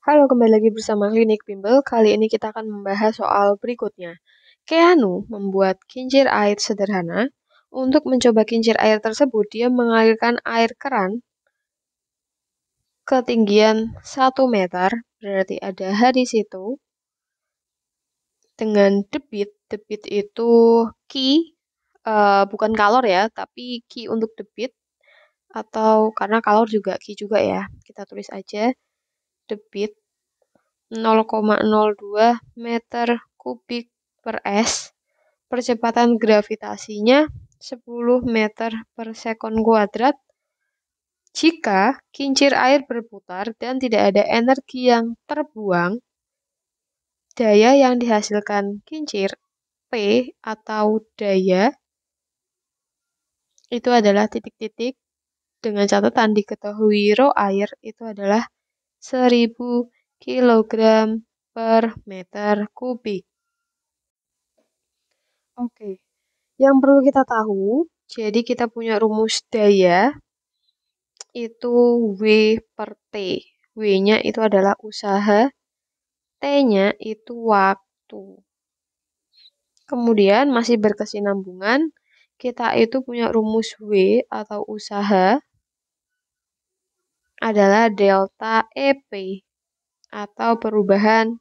Halo, kembali lagi bersama Klinik Bimbel. Kali ini kita akan membahas soal berikutnya. Keanu membuat kincir air sederhana. Untuk mencoba kincir air tersebut, dia mengalirkan air keran ketinggian 1 meter, berarti ada H di situ, dengan debit. Debit itu ki, uh, bukan kalor ya, tapi ki untuk debit, atau karena kalor juga, ki juga ya. Kita tulis aja debit 0,02 meter kubik per s. Percepatan gravitasinya 10 meter per sekon kuadrat. Jika kincir air berputar dan tidak ada energi yang terbuang, daya yang dihasilkan kincir P atau daya itu adalah titik-titik dengan catatan diketahui rho air itu adalah 1000 kg per meter kubik. Oke, yang perlu kita tahu, jadi kita punya rumus daya itu W per T. W-nya itu adalah usaha, T-nya itu waktu. Kemudian masih berkesinambungan, kita itu punya rumus W atau usaha adalah delta EP atau perubahan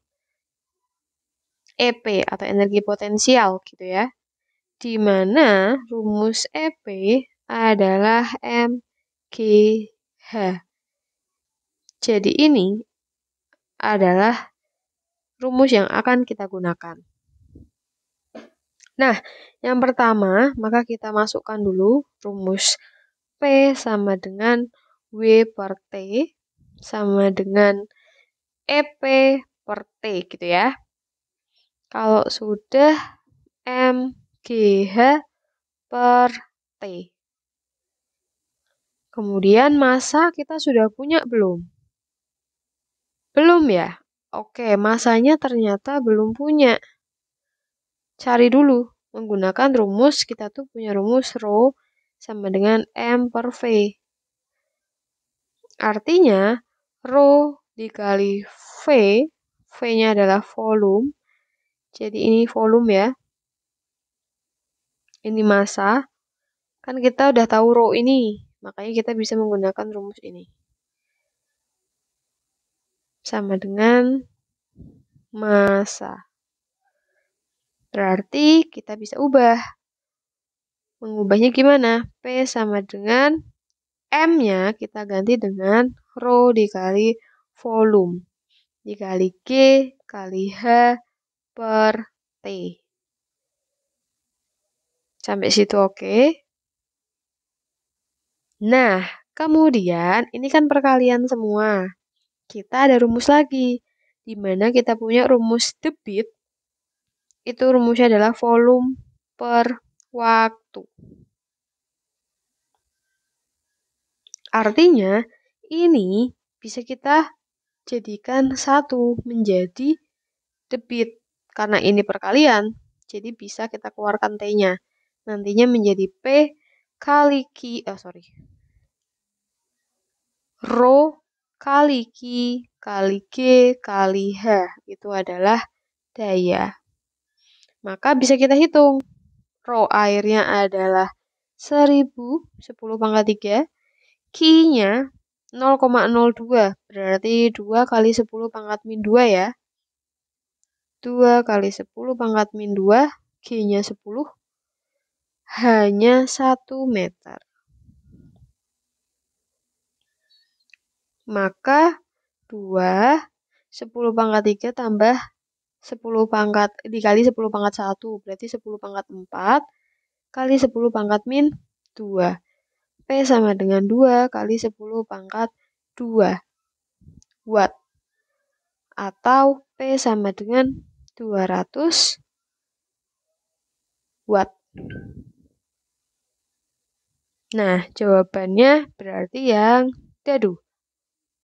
EP atau energi potensial gitu ya. Di mana rumus EP adalah MGH. Jadi ini adalah rumus yang akan kita gunakan. Nah, yang pertama, maka kita masukkan dulu rumus P sama dengan W per T sama dengan EP per T gitu ya. Kalau sudah MGH per T. Kemudian masa kita sudah punya belum? Belum ya? Oke, masanya ternyata belum punya. Cari dulu menggunakan rumus kita tuh punya rumus rho sama dengan m per v. Artinya, rho dikali V, V-nya adalah volume. Jadi ini volume ya. Ini massa. Kan kita udah tahu rho ini, makanya kita bisa menggunakan rumus ini. Sama dengan massa. Berarti kita bisa ubah. Mengubahnya gimana? P sama dengan M-nya kita ganti dengan rho dikali volume dikali G kali H per T. Sampai situ oke. Okay? Nah, kemudian ini kan perkalian semua. Kita ada rumus lagi, di mana kita punya rumus debit. Itu rumusnya adalah volume per waktu. Artinya, ini bisa kita jadikan satu menjadi debit. Karena ini perkalian, jadi bisa kita keluarkan T-nya. Nantinya menjadi P kali Q, oh sorry. Rho kali Q kali G kali H. Itu adalah daya. Maka bisa kita hitung. Rho airnya adalah 1000, 10 pangkat 3 Q-nya 0,02 berarti 2 kali 10 pangkat min 2 ya. 2 kali 10 pangkat min 2, q nya 10, hanya 1 meter. Maka 2, 10 pangkat 3 tambah 10 pangkat, dikali 10 pangkat 1, berarti 10 pangkat 4, kali 10 pangkat min 2. P sama dengan 2 kali 10 pangkat 2 Watt atau P sama dengan 200 Watt. Nah, jawabannya berarti yang dadu.